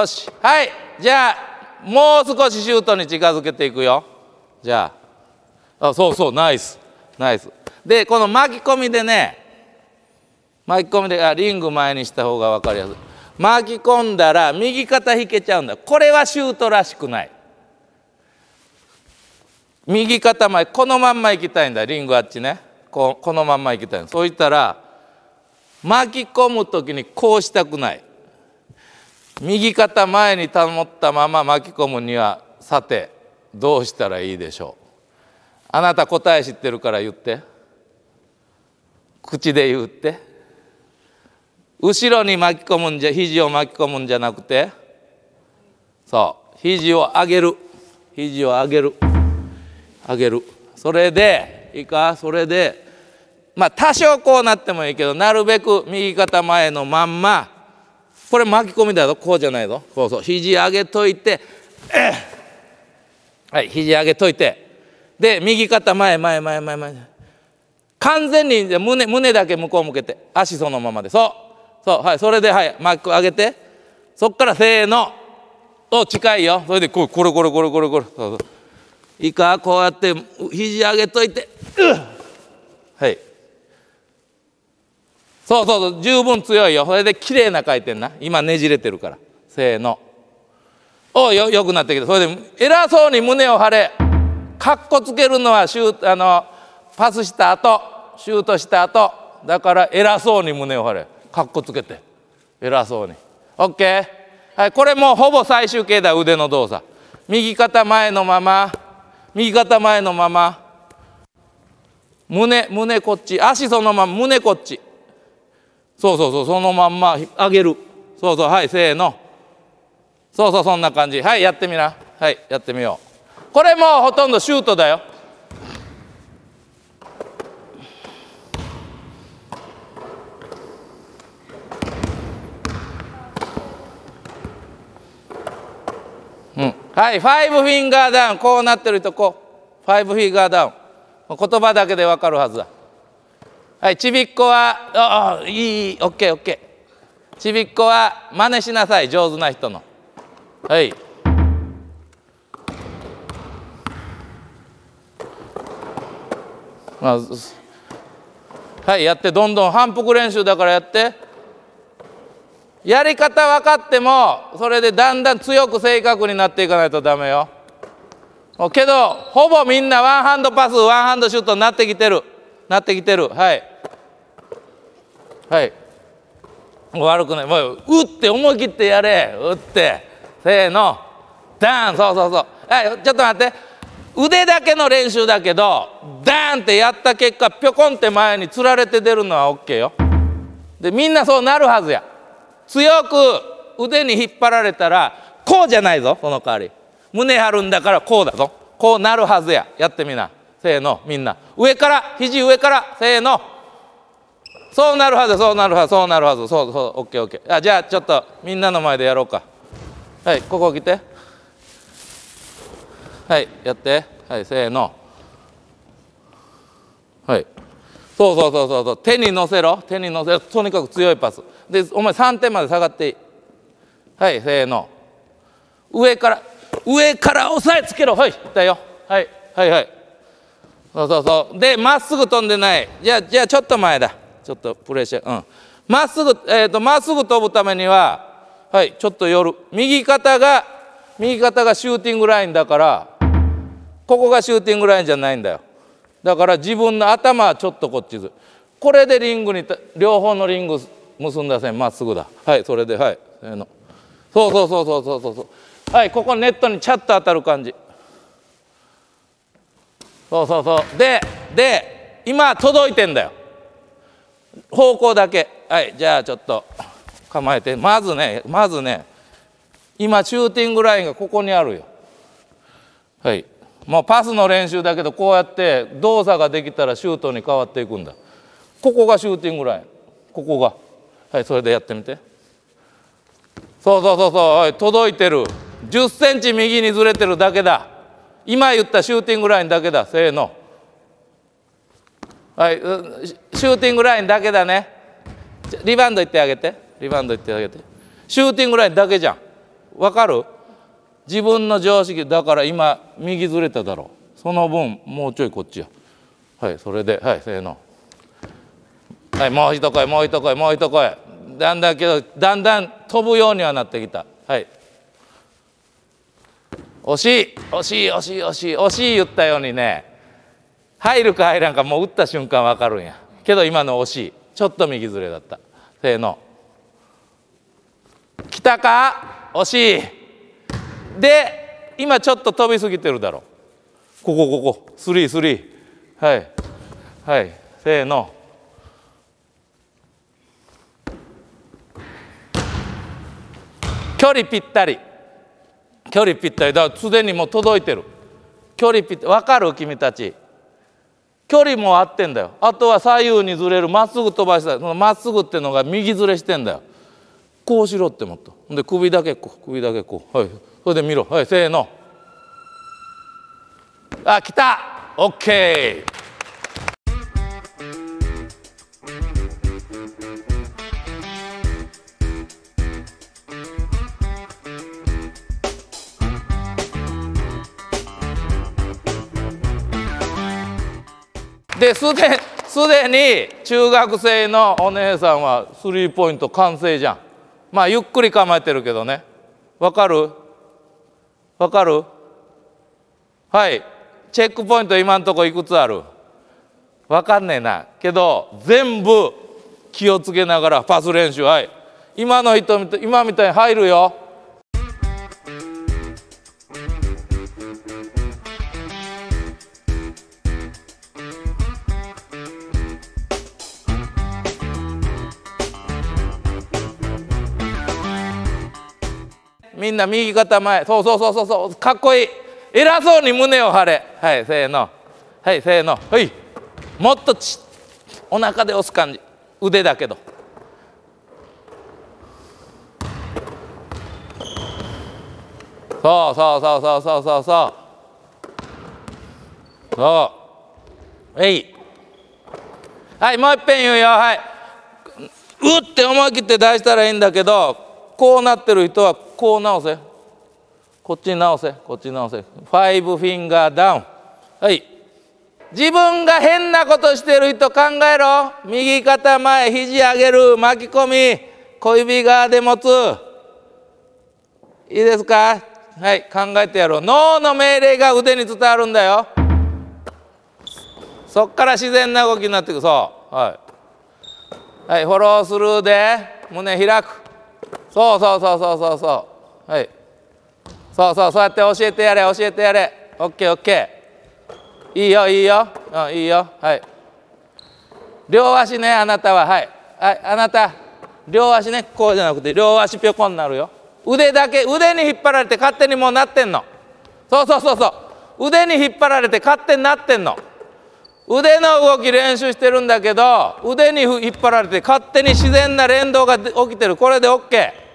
よしはいじゃあもう少しシュートに近づけていくよじゃああそうそうナイスナイスでこの巻き込みでね巻き込みであリング前にした方が分かりやすい巻き込んだら右肩引けちゃうんだこれはシュートらしくない右肩前このまんま行きたいんだリングあっちねここのまんま行きたいそういったら巻き込む時にこうしたくない右肩前に保ったまま巻き込むにはさてどうしたらいいでしょうあなた答え知ってるから言って口で言って後ろに巻き込むんじゃ肘を巻き込むんじゃなくてそう肘を上げる肘を上げる上げるそれでいいかそれでまあ多少こうなってもいいけどなるべく右肩前のまんまこれ巻き込みだぞこうじゃないぞこうそう肘上げといて、はい肘上げといてで右肩前前前前前完全に胸胸だけ向こう向けて足そのままでそうそうはいそれではい巻き上げてそっからせーのお近いよそれでこれこれこれこれこれこれそうそういいかこうやって肘上げといてうはいそうそうそう十分強いよそれで綺麗な回転な今ねじれてるからせーのおよよくなってきたそれで偉そうに胸を張れかっこつけるのはシュあのパスした後シュートした後だから偉そうに胸を張れかっこつけて偉そうに OK、はい、これもうほぼ最終形だ腕の動作右肩前のまま右肩前のまま胸胸こっち足そのまま胸こっちそうそうそうそのまんま上げるそうそうはいせーのそうそうそんな感じはいやってみなはいやってみようこれもほとんどシュートだようん、はいファイブフィンガーダウンこうなってるとこうファイブフィンガーダウン言葉だけでわかるはずだはいちびっこはああいいオッケーオッケーちびっこは真似しなさい上手な人のはいまあはいやってどんどん反復練習だからやってやり方分かってもそれでだんだん強く正確になっていかないとダメよけどほぼみんなワンハンドパスワンハンドシュートになってきてるなってきてるはいはい悪くないもう打って思い切ってやれ打ってせーのダーンそうそうそうはいちょっと待って腕だけの練習だけどダーンってやった結果ぴょこんって前につられて出るのは OK よでみんなそうなるはずや強く腕に引っ張られたらこうじゃないぞその代わり胸張るんだからこうだぞこうなるはずややってみなせーのみんな上から肘上からせーのそうなるはずそうなるはずそうなるはずそうそうオッケーオッケーあじゃあちょっとみんなの前でやろうかはいここ来てはいやってはいせーのはいそうそうそうそうそう手に乗せろ手に乗せろとにかく強いパスでお前3点まで下がっていいはいせーの上から上から押さえつけろはいだよはいはいはいそうそうそうでまっすぐ飛んでないじゃあじゃあちょっと前だちょっとプレッシャーうんまっすぐえっ、ー、とまっすぐ飛ぶためにははいちょっと寄る右肩が右肩がシューティングラインだからここがシューティングラインじゃないんだよだから自分の頭はちょっとこっちずこれでリングに両方のリング結んだ線まっすぐだはいそれではいせーのそうそうそうそうそうそうはいここネットにチャッと当たる感じそうそうそうでで今届いてんだよ方向だけはいじゃあちょっと構えてまずねまずね今シューティングラインがここにあるよはいもうパスの練習だけどこうやって動作ができたらシュートに変わっていくんだここがシューティングラインここがはいそれでやってみてそうそうそうそう、い、届いてる1 0ンチ右にずれてるだけだ今言ったシューティングラインだけだせーのはいシューティングラインだけだねリバウンドいってあげてリバウンドいってあげてシューティングラインだけじゃんわかる自分の常識だから今右ずれただろうその分もうちょいこっちやはいそれではいせーのはいもう一声もう一声もう一声だんだんけどだんだん飛ぶようにはなってきたはい惜しい惜しい惜しい惜しい惜しい言ったようにね入るか入らんかもう打った瞬間分かるんやけど今の惜しいちょっと右ずれだったせーの来たか惜しいで今ちょっと飛びすぎてるだろここここスリースリーはいはいせーの距離ぴったり距離ぴったりだすでにもう届いてる距離ぴったり分かる君たち距離も合ってんだよあとは左右にずれるまっすぐ飛ばしたまっすぐってのが右ずれしてんだよこうしろってもっとで首だけこう首だけこうはいそれで見ろはいせーのあ来たオッケーですで、すでに中学生のお姉さんはスリーポイント完成じゃん。まあ、ゆっくり構えてるけどね。わかるわかるはい。チェックポイント今んとこいくつあるわかんねえな。けど、全部気をつけながらパス練習。はい。今の人、今みたいに入るよ。みんな右肩前そうそうそうそうそうかっこいい偉そうに胸を張れはいせーのはいせーのはいもっとちお腹で押す感じ腕だけどそうそうそうそうそうそうそうそうえいはいもういっぺん言うよはいうって思い切って出したらいいんだけどこうなってる人はこう直せこっちに直せこっちに直せファイブフィンガーダウンはい自分が変なことしてる人考えろ右肩前肘上げる巻き込み小指側で持ついいですかはい考えてやろう脳の命令が腕に伝わるんだよそっから自然な動きになっていくそうはい、はい、フォロースルーで胸開くそうそうそうそうそうそうはいそうそうそうやって教えてやれ教えてやれオッケーオッケーいいよいいよ、あいいよはい両足ねあなたははいはいあなた両足ねこうじゃなくて両足ぴょこになるよ腕だけ腕に引っ張られて勝手にもうなってんのそうそうそうそう腕に引っ張られて勝手になってんの腕の動き練習してるんだけど腕に引っ張られて勝手に自然な連動が起きてるこれで OK。